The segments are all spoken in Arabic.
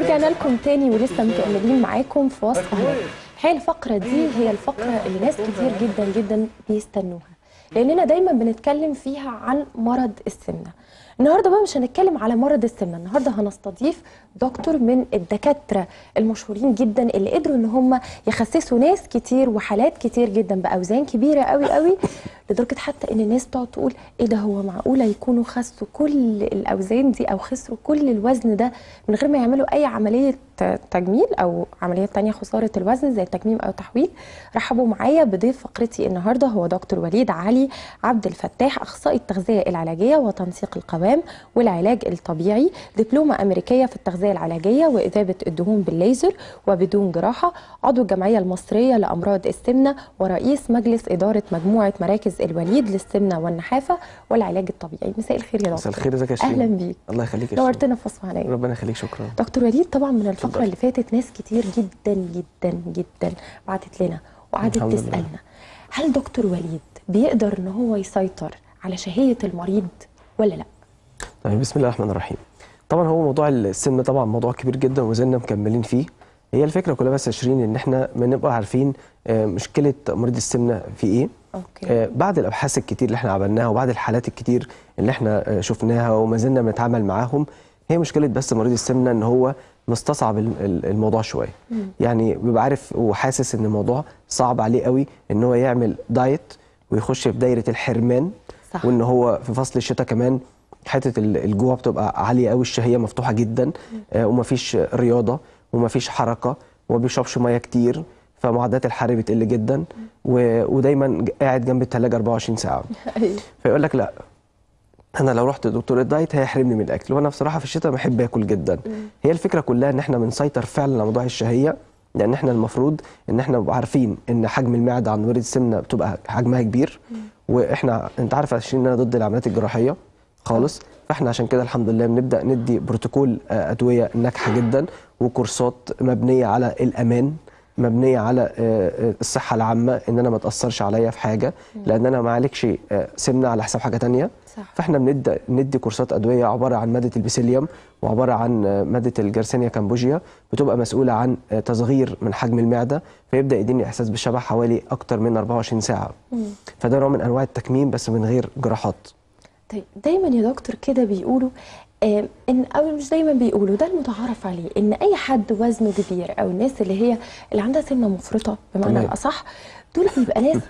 ورجعنا لكم تاني ولسه مكملين معاكم في وصفه الحقيقه الفقره دي هي الفقره اللي ناس كتير جدا جدا بيستنوها لاننا دايما بنتكلم فيها عن مرض السمنه النهارده بقى مش هنتكلم على مرض السمنه النهارده هنستضيف دكتور من الدكاتره المشهورين جدا اللي قدروا ان هم يخسسوا ناس كتير وحالات كتير جدا باوزان كبيره قوي قوي لدرجه حتى ان الناس تقعد تقول ايه ده هو معقوله يكونوا خسوا كل الاوزان دي او خسروا كل الوزن ده من غير ما يعملوا اي عمليه تجميل او عمليه تانية خساره الوزن زي تجميم او التحويل رحبوا معايا بضيف فقرتي النهارده هو دكتور وليد علي عبد الفتاح اخصائي التغذيه العلاجيه وتنسيق القوام والعلاج الطبيعي دبلومه امريكيه في التغذيه العلاجيه واذابه الدهون بالليزر وبدون جراحه عضو الجمعيه المصريه لامراض السمنه ورئيس مجلس اداره مجموعه مراكز الوليد للسمنه والنحافه والعلاج الطبيعي مساء الخير يا دكتور مساء الخير ازيك يا اهلا بيك الله يخليك يا نورتنا في وسط عليا ربنا يخليك شكرا دكتور وليد طبعا من الفقره اللي فاتت ناس كتير جدا جدا جدا بعتت لنا وقعدت تسالنا هل دكتور وليد بيقدر ان هو يسيطر على شهيه المريض ولا لا طيب بسم الله الرحمن الرحيم طبعا هو موضوع السن طبعا موضوع كبير جدا وزلنا مكملين فيه هي الفكره كلها بس يا شيرين ان احنا بنبقى عارفين آه، مشكله مريض السمنه في ايه أوكي. آه، بعد الابحاث الكتير اللي احنا عملناها وبعد الحالات الكتير اللي احنا آه، شفناها وما زلنا بنتعامل معاهم هي مشكله بس مريض السمنه ان هو مستصعب الموضوع شويه يعني بيبقى عارف وحاسس ان الموضوع صعب عليه قوي ان هو يعمل دايت ويخش في دايره الحرمان صح. وان هو في فصل الشتاء كمان حته الجوع بتبقى عاليه قوي الشهيه مفتوحه جدا آه ومفيش رياضه ومفيش حركه وما بيشربش ميه كتير فمعدات الحرارة بتقل جدا و... ودايما قاعد جنب الثلاجة 24 ساعة أيوه. فيقول لك لا انا لو رحت لدكتور الدايت هيحرمني من الاكل وانا بصراحه في الشتاء بحب اكل جدا هي الفكره كلها ان احنا بنسيطر فعلا على موضوع الشهيه لان احنا المفروض ان احنا عارفين ان حجم المعده عند مريض السمنه بتبقى حجمها كبير واحنا انت عارف عشان انا ضد العمليات الجراحيه خالص فاحنا عشان كده الحمد لله بنبدا ندي بروتوكول آه، ادويه ناجحه جدا وكورسات مبنيه على الامان مبنيه على آه، آه، الصحه العامه ان انا ما تاثرش عليا في حاجه لان انا ما عالجش آه، سمنه على حساب حاجه ثانيه فاحنا بندي ندي كورسات ادويه عباره عن ماده البسيليوم وعباره عن ماده الجرسينيا كامبوجيا بتبقى مسؤوله عن تصغير من حجم المعده فيبدا يديني احساس بالشبع حوالي اكتر من 24 ساعه فده نوع من انواع التكميم بس من غير جراحات طيب دايما يا دكتور كده بيقولوا ان او مش دايما بيقولوا ده المتعارف عليه ان اي حد وزنه كبير او الناس اللي هي اللي عندها سمنه مفرطه بمعنى الاصح دول بيبقى ناس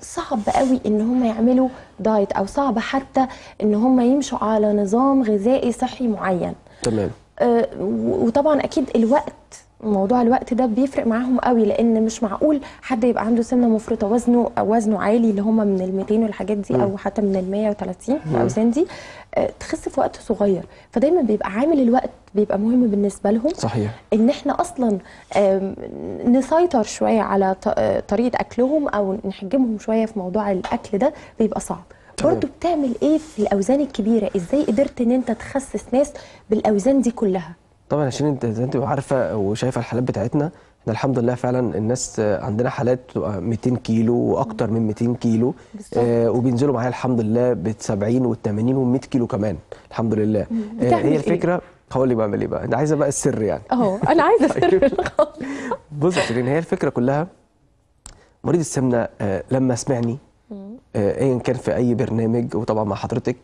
صعب قوي ان هم يعملوا دايت او صعب حتى ان هم يمشوا على نظام غذائي صحي معين تمام آه وطبعا اكيد الوقت موضوع الوقت ده بيفرق معاهم قوي لان مش معقول حد يبقى عنده سمنه مفرطه وزنه وزنه عالي اللي هم من ال 200 والحاجات دي او حتى من ال 130 الاوزان دي آه، تخس في وقت صغير فدايما بيبقى عامل الوقت بيبقى مهم بالنسبه لهم صحيح ان احنا اصلا نسيطر شويه على آه، طريقه اكلهم او نحجمهم شويه في موضوع الاكل ده بيبقى صعب برضه بتعمل ايه في الاوزان الكبيره ازاي قدرت ان انت تخسس ناس بالاوزان دي كلها طبعا عشان انت زي انت عارفه وشايفه الحالات بتاعتنا احنا الحمد لله فعلا الناس عندنا حالات 200 كيلو واكتر من 200 كيلو آه وبينزلوا معايا الحمد لله ب 70 وال 80 و 100 كيلو كمان الحمد لله آه هي إيه؟ الفكره هقول لك بعمل ايه بقى انت عايزه بقى السر يعني اهو انا عايزه السر بص يا هي الفكره كلها مريض السمنه آه لما سمعني آه، ايا كان في اي برنامج وطبعا مع حضرتك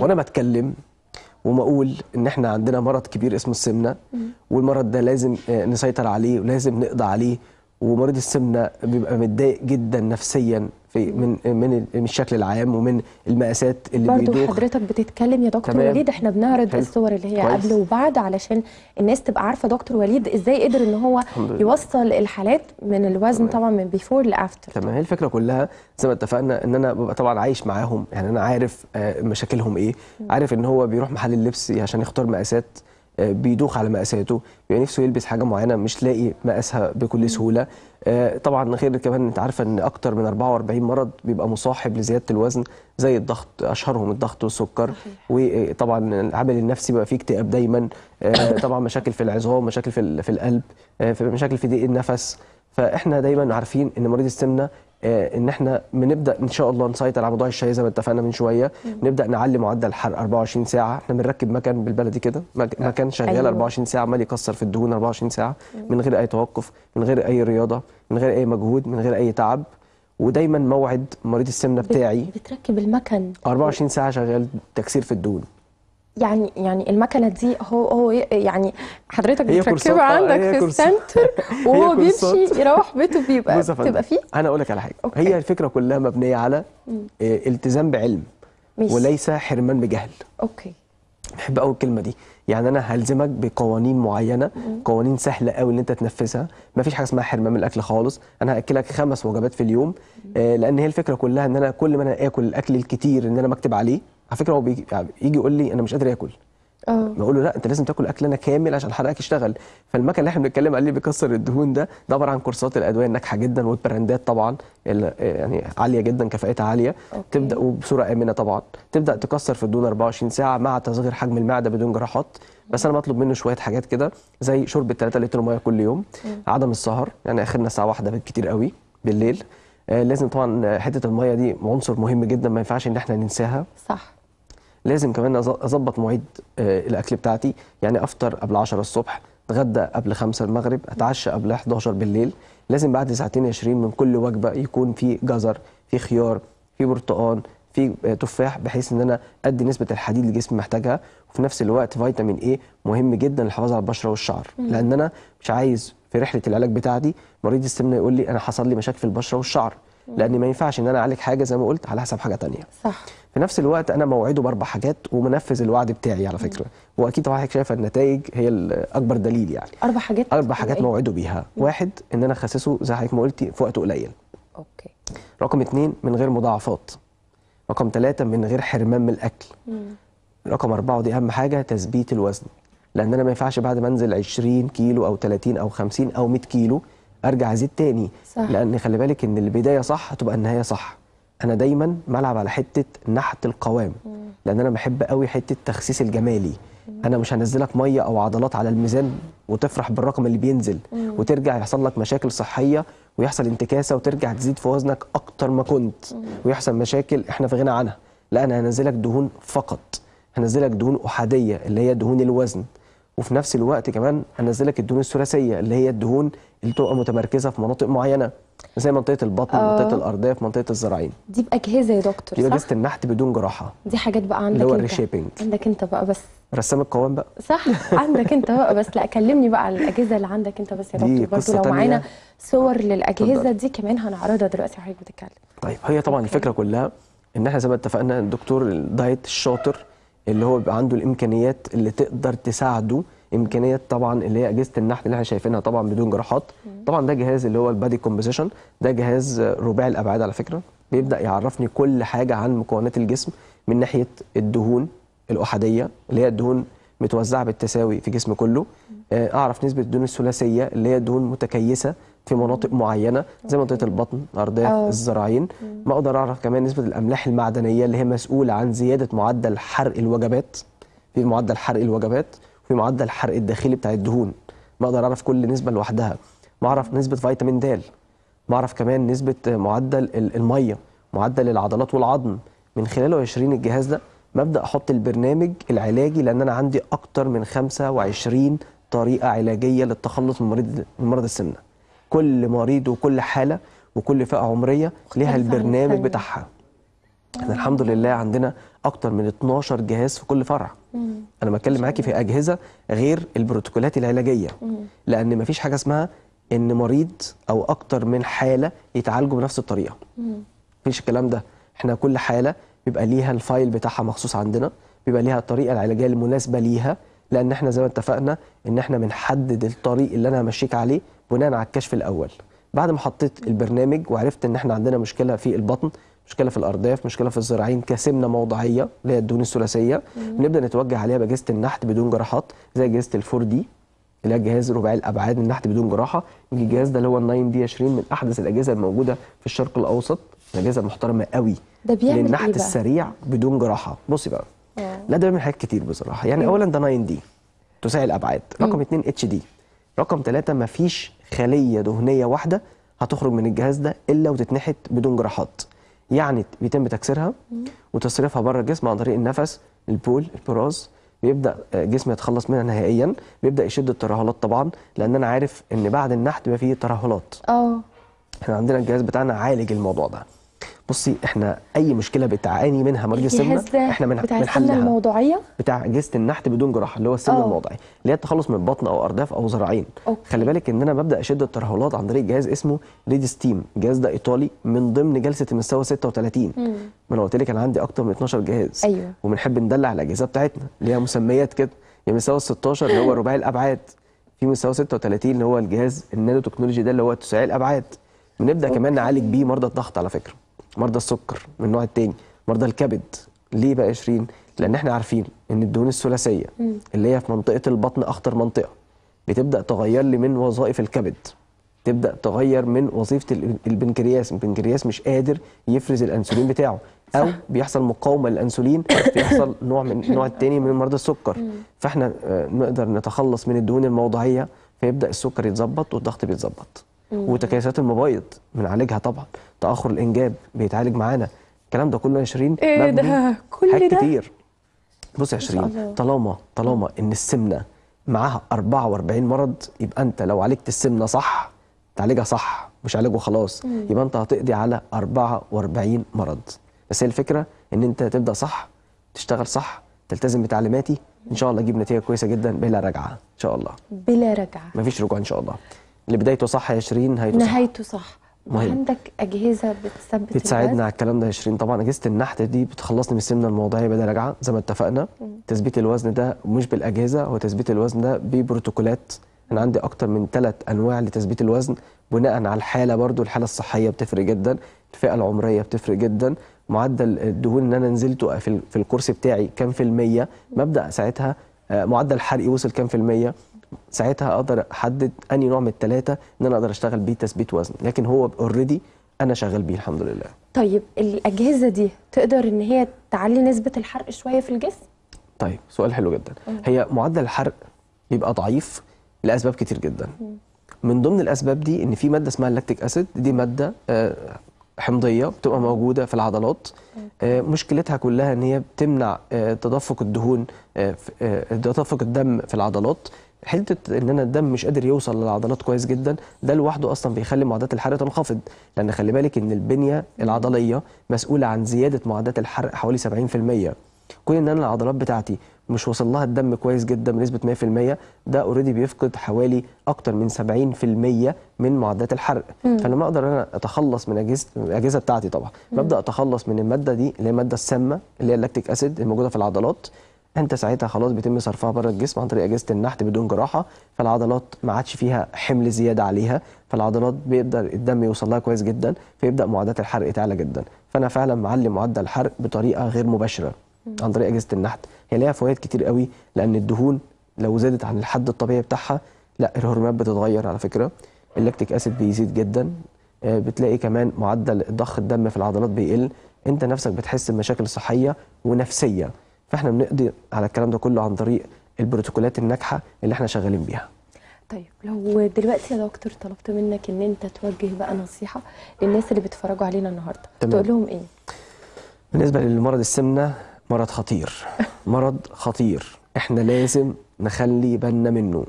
وانا أيوة. بتكلم اقول ان احنا عندنا مرض كبير اسمه السمنه والمرض ده لازم آه، نسيطر عليه ولازم نقضي عليه ومريض السمنه بيبقى متضايق جدا نفسيا في من من الشكل العام ومن المقاسات اللي برضو حضرتك بتتكلم يا دكتور تمام. وليد احنا بنعرض حلو. الصور اللي هي كويس. قبل وبعد علشان الناس تبقى عارفه دكتور وليد ازاي قدر ان هو يوصل الحالات من الوزن تمام. طبعا من بيفور لافتر تمام هي الفكره كلها زي ما اتفقنا ان انا ببقى طبعا عايش معاهم يعني انا عارف آه، مشاكلهم ايه عارف ان هو بيروح محل اللبس عشان يختار مقاسات بيدوخ على مقاساته بيبقى نفسه يلبس حاجه معينه مش لاقي مقاسها بكل سهوله آه، طبعا غير كمان انت عارفه ان اكتر من 44 مرض بيبقى مصاحب لزياده الوزن زي الضغط اشهرهم الضغط والسكر وطبعا العامل النفسي بيبقى فيه اكتئاب دايما آه، طبعا مشاكل في العظام مشاكل في, في القلب آه، مشاكل في ضيق النفس فاحنا دايما عارفين ان مريض السمنه آه، ان احنا بنبدا ان شاء الله نسيطر على موضوع الشاي زي ما اتفقنا من شويه بنبدا نعلي معدل الحرق 24 ساعه احنا بنركب مكان بالبلدي كده أيوة. مكان شغال أيوه. 24 ساعه عمال يكسر في الدهون 24 ساعه من غير اي توقف من غير اي رياضه من غير اي مجهود من غير اي تعب ودايما موعد مريض السمنه بتاعي بتركب المكن 24 ساعه شغال تكسير في الدهون يعني يعني المكنه دي هو هو يعني حضرتك بتركبها آه، عندك في السنتر وهو بيمشي يروح بيته بيبقى بتبقى فيه انا اقول لك على حاجه أوكي. هي الفكره كلها مبنيه على آه، التزام بعلم ميش. وليس حرمان بجهل اوكي بحب قوي الكلمه دي يعني انا هلزمك بقوانين معينه مم. قوانين سهله قوي ان انت تنفذها ما فيش حاجه اسمها حرمان من الاكل خالص انا هاكلك خمس وجبات في اليوم آه لان هي الفكره كلها ان انا كل ما انا اكل الاكل الكتير ان انا مكتب عليه على فكره هو بيجي يعني يجي يقول لي انا مش قادر اكل اه بقول له لا انت لازم تاكل اكل انا كامل عشان حرقك يشتغل فالمكان اللي احنا بنتكلم عليه بيكسر الدهون ده ده عباره عن كورسات الادويه الناجحه جدا والبراندات طبعا يعني عاليه جدا كفاءتها عاليه أوكي. تبدا وبصوره امنه طبعا تبدا تكسر في الدهون 24 ساعه مع تصغير حجم المعده بدون جراحات بس انا بطلب منه شويه حاجات كده زي شرب 3 لتر ميه كل يوم م. عدم السهر يعني اخرنا ساعه واحده بالكتير قوي بالليل آه لازم طبعا حته الميه دي عنصر مهم جدا ما ينفعش ان احنا ننساها صح لازم كمان اظبط مواعيد آه، الاكل بتاعتي يعني افطر قبل 10 الصبح اتغدى قبل 5 المغرب اتعشى قبل 11 بالليل لازم بعد ساعتين 20 من كل وجبه يكون في جزر في خيار في برتقان في آه، تفاح بحيث ان انا ادي نسبه الحديد اللي جسمي محتاجها وفي نفس الوقت فيتامين ايه مهم جدا للحفاظ على البشره والشعر مم. لان انا مش عايز في رحله العلاج بتاعتي مريض السمنه يقول لي انا حصل لي مشاكل في البشره والشعر لان ما ينفعش ان انا اعالج حاجه زي ما قلت على حسب حاجه ثانيه صح في نفس الوقت انا موعده باربع حاجات ومنفذ الوعد بتاعي على فكره واكيد طبعا حضرتك شايفه النتائج هي اكبر دليل يعني اربع حاجات اربع حاجات إيه. موعده بيها واحد ان انا اخسسه زي حضرتك ما قلتي في وقت قليل اوكي رقم اثنين من غير مضاعفات رقم ثلاثة من غير حرمان من الاكل مم. رقم أربعة ودي أهم حاجة تثبيت الوزن لأن أنا ما ينفعش بعد ما أنزل 20 كيلو أو 30 أو 50 أو 100 كيلو أرجع أزيد تاني صح. لأن خلي بالك إن البداية صح هتبقى النهاية صح انا دايما بلعب على حته نحت القوام لان انا بحب قوي حته تخسيس الجمالي انا مش هنزلك ميه او عضلات على الميزان وتفرح بالرقم اللي بينزل وترجع يحصل لك مشاكل صحيه ويحصل انتكاسه وترجع تزيد في وزنك اكتر ما كنت ويحصل مشاكل احنا في غنى عنها لا انا هنزلك دهون فقط هنزلك دهون احاديه اللي هي دهون الوزن وفي نفس الوقت كمان هنزلك الدهون الثلاثيه اللي هي الدهون اللي تبقى متمركزه في مناطق معينه زي منطقه البطن آه. منطقه الارداف منطقه الذراعين دي باجهزه يا دكتور دي باجهزه النحت بدون جراحه دي حاجات بقى عندك اللي هو الريشيبينج. عندك انت بقى بس رسام القوام بقى صح عندك انت بقى بس لا كلمني بقى على الاجهزه اللي عندك انت بس يا دكتور برضه لو معانا صور للاجهزه طبعا. دي كمان هنعرضها دلوقتي وحضرتك بتتكلم طيب هي طبعا أوكي. الفكره كلها ان احنا زي ما اتفقنا الدكتور الدايت الشاطر اللي هو بيبقى عنده الامكانيات اللي تقدر تساعده امكانيات طبعا اللي هي اجهزه النحت اللي احنا شايفينها طبعا بدون جراحات طبعا ده جهاز اللي هو البادي كومبوزيشن ده جهاز رباعي الابعاد على فكره بيبدا يعرفني كل حاجه عن مكونات الجسم من ناحيه الدهون الاحاديه اللي هي الدهون متوزعه بالتساوي في جسم كله آه، اعرف نسبه الدهون الثلاثيه اللي هي دهون متكيسه في مناطق معينه زي منطقه البطن ارداف الذراعين ما اقدر اعرف كمان نسبه الاملاح المعدنيه اللي هي مسؤوله عن زياده معدل حرق الوجبات في معدل حرق الوجبات في معدل الحرق الداخلي بتاع الدهون بقدر اعرف كل نسبه لوحدها اعرف نسبه فيتامين د اعرف كمان نسبه معدل الميه معدل العضلات والعظم من خلاله 20 الجهاز ده ببدا احط البرنامج العلاجي لان انا عندي اكتر من 25 طريقه علاجيه للتخلص من مريض من مرض السمنه كل مريض وكل حاله وكل فئه عمريه ليها البرنامج بتاعها احنا الحمد لله عندنا اكتر من 12 جهاز في كل فرع مم. انا بتكلم معاكي في اجهزه غير البروتوكولات العلاجيه مم. لان ما فيش حاجه اسمها ان مريض او اكتر من حاله يتعالجوا بنفس الطريقه ما فيش الكلام ده احنا كل حاله بيبقى ليها الفايل بتاعها مخصوص عندنا بيبقى ليها الطريقه العلاجيه المناسبه ليها لان احنا زي ما اتفقنا ان احنا بنحدد الطريق اللي انا همشيك عليه بناء على الكشف الاول بعد ما حطيت البرنامج وعرفت ان احنا عندنا مشكله في البطن مشكله في الارداف مشكله في الذراعين كسمنه موضعيه اللي هي الدهون الثلاثيه بنبدا نتوجه عليها باجهزه النحت بدون جراحات زي اجهزه الفور دي اللي هي الجهاز رباعي الابعاد النحت بدون جراحه الجهاز ده اللي هو ال9 دي 20 من احدث الاجهزه الموجوده في الشرق الاوسط اجهزه محترمه قوي ده بيعمل إيه للنحت إيه بقى؟ السريع بدون جراحه بصي بقى آه. لا ده بيعمل حاجات كتير بصراحه يعني مم. إيه؟ اولا ده 9 دي تساعي الابعاد رقم 2 اتش دي رقم 3 مفيش خليه دهنيه واحده هتخرج من الجهاز ده الا وتتنحت بدون جراحات يعني بيتم تكسيرها وتصريفها بره الجسم عن طريق النفس البول البراز بيبدا آه، جسم يتخلص منها نهائيا بيبدا يشد الترهلات طبعا لان انا عارف ان بعد النحت بيبقى فيه ترهلات اه احنا عندنا الجهاز بتاعنا عالج الموضوع ده بصي احنا اي مشكله بتعاني منها مريض السمنه احنا من بتاع السمنه الموضوعية؟ بتاع اجهزه النحت بدون جراحه اللي هو السمنه آه. الموضعي اللي هي التخلص من بطن او ارداف او ذراعين خلي بالك ان انا ببدا اشد الترهلات عن طريق جهاز اسمه ريد ستيم الجهاز ده ايطالي من ضمن جلسه المستوى 36 ما انا قلت لك انا عندي اكتر من 12 جهاز ايوه وبنحب ندلع الاجهزه بتاعتنا اللي هي مسميات كده يعني مستوى 16 اللي هو رباعي الابعاد في مستوى 36 اللي هو الجهاز النانو تكنولوجي ده اللي هو تسعي الابعاد بنبدا كمان نعالج بيه مرضى الضغط على فكره مرضى السكر من النوع الثاني مرضى الكبد ليه بقى 20 لان احنا عارفين ان الدهون الثلاثيه اللي هي في منطقه البطن اخطر منطقه بتبدا تغير لي من وظائف الكبد تبدا تغير من وظيفه البنكرياس البنكرياس مش قادر يفرز الانسولين بتاعه او بيحصل مقاومه للانسولين بيحصل نوع من النوع الثاني من مرضى السكر فاحنا آه، نقدر نتخلص من الدهون الموضعيه فيبدا السكر يتظبط والضغط بيتظبط وتكيسات المبايض بنعالجها طبعا تاخر الانجاب بيتعالج معانا الكلام ده كله يا شيرين ايه ده كل حاجات ده كتير بص يا شيرين طالما طالما ان السمنه معاها 44 مرض يبقى انت لو عالجت السمنه صح تعالجها صح مش عالجه خلاص مم. يبقى انت هتقضي على 44 مرض بس هي الفكره ان انت تبدا صح تشتغل صح تلتزم بتعليماتي ان شاء الله اجيب نتيجه كويسه جدا بلا رجعه ان شاء الله بلا رجعه مفيش رجوع ان شاء الله اللي بدايته صح يا شيرين نهايته صح نهايته صح مهم عندك اجهزه بتثبت بتساعدنا على الكلام ده يا شيرين طبعا اجهزه النحت دي بتخلصني من السمنه الموضعيه بدل رجعه زي ما اتفقنا تثبيت الوزن ده مش بالاجهزه هو تثبيت الوزن ده ببروتوكولات انا عندي اكتر من ثلاث انواع لتثبيت الوزن بناء على الحاله برضو الحاله الصحيه بتفرق جدا الفئه العمريه بتفرق جدا معدل الدهون ان انا نزلته في الكرسي بتاعي كام في الميه مبدا ساعتها آه، معدل حرقي وصل كام في الميه ساعتها اقدر احدد اني نوع من الثلاثه ان انا اقدر اشتغل بيه تثبيت وزن لكن هو اوريدي انا شغال بيه الحمد لله طيب الاجهزه دي تقدر ان هي تعلي نسبه الحرق شويه في الجسم طيب سؤال حلو جدا مم. هي معدل الحرق بيبقى ضعيف لاسباب كتير جدا مم. من ضمن الاسباب دي ان في ماده اسمها اللاكتيك اسيد دي ماده آه، حمضيه بتبقى موجوده في العضلات آه، مشكلتها كلها ان هي بتمنع آه، تدفق الدهون تدفق الدم في العضلات حته ان انا الدم مش قادر يوصل للعضلات كويس جدا ده لوحده اصلا بيخلي معدات الحرق تنخفض لان خلي بالك ان البنيه العضليه مسؤوله عن زياده معدات الحرق حوالي 70% كون ان انا العضلات بتاعتي مش واصل لها الدم كويس جدا بنسبه 100% ده اوريدي بيفقد حوالي اكتر من 70% من معدات الحرق مم. فلما اقدر انا اتخلص من اجهزه الاجهزه بتاعتي طبعا مم. ببدا اتخلص من الماده دي اللي هي الماده السامه اللي هي اللاكتيك اسيد الموجوده في العضلات انت ساعتها خلاص بيتم صرفها بره الجسم عن طريق اجهزه النحت بدون جراحه فالعضلات ما عادش فيها حمل زياده عليها فالعضلات بيقدر الدم يوصل لها كويس جدا فيبدا معدات الحرق تعلى جدا فانا فعلا معلي معدل الحرق بطريقه غير مباشره عن طريق اجهزه النحت هي ليها فوائد كتير قوي لان الدهون لو زادت عن الحد الطبيعي بتاعها لا الهرمونات بتتغير على فكره اللاكتيك اسيد بيزيد جدا آه، بتلاقي كمان معدل ضخ الدم في العضلات بيقل انت نفسك بتحس بمشاكل صحيه ونفسيه فاحنا بنقضي على الكلام ده كله عن طريق البروتوكولات الناجحه اللي احنا شغالين بيها طيب لو دلوقتي يا دكتور طلبت منك ان انت توجه بقى نصيحه للناس اللي بيتفرجوا علينا النهارده تمام. تقول لهم ايه بالنسبه للمرض السمنه مرض خطير مرض خطير احنا لازم نخلي بالنا منه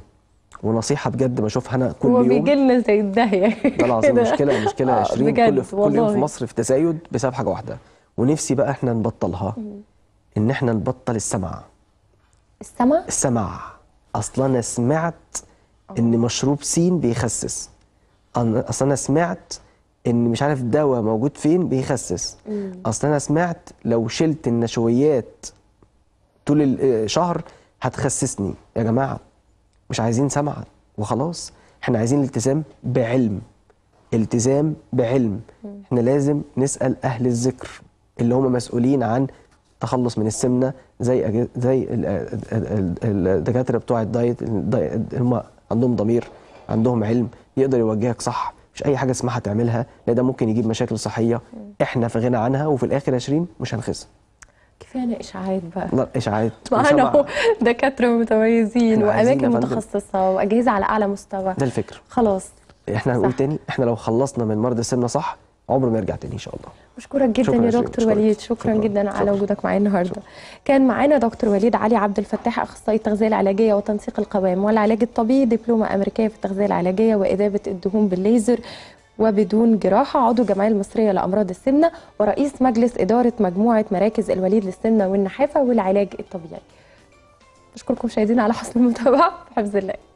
ونصيحه بجد بشوفها انا كل يوم وبيجي لنا زي الداهيه ده العظيم مشكله مشكله 20 آه، كل في كل يوم في مصر في تزايد بسبب حاجه واحده ونفسي بقى احنا نبطلها ان احنا نبطل السمع السمع السمع اصل انا سمعت ان مشروب سين بيخسس اصل انا سمعت ان مش عارف دواء موجود فين بيخسس اصل انا سمعت لو شلت النشويات طول الشهر آه، هتخسسني يا جماعه مش عايزين سمع وخلاص احنا عايزين التزام بعلم التزام بعلم احنا لازم نسال اهل الذكر اللي هم مسؤولين عن تخلص من السمنه زي زي الدكاتره بتوع الدايت هم عندهم ضمير عندهم علم يقدر يوجهك صح مش اي حاجه اسمها تعملها لا ده ممكن يجيب مشاكل صحيه احنا في غنى عنها وفي الاخر يا شيرين مش هنخس كفاية اشاعات بقى لا اشاعات معانا دكاتره متميزين واماكن متخصصه واجهزه على اعلى مستوى ده الفكر خلاص احنا هنقول تاني يعني احنا لو خلصنا من مرض السمنه صح عمره ما يرجع تاني ان شاء الله بشكرك جدا يا دكتور وليد شكرا, شكرا جدا على وجودك معايا النهارده كان معانا دكتور وليد علي عبد الفتاح اخصائي التغذيه العلاجيه وتنسيق القوام والعلاج الطبيعي دبلومه امريكيه في التغذيه العلاجيه واذابه الدهون بالليزر وبدون جراحه عضو الجمعيه المصريه لامراض السمنه ورئيس مجلس اداره مجموعه مراكز الوليد للسمنه والنحافه والعلاج الطبيعي بشكركم مشاهدينا على حسن المتابعه حفظ الله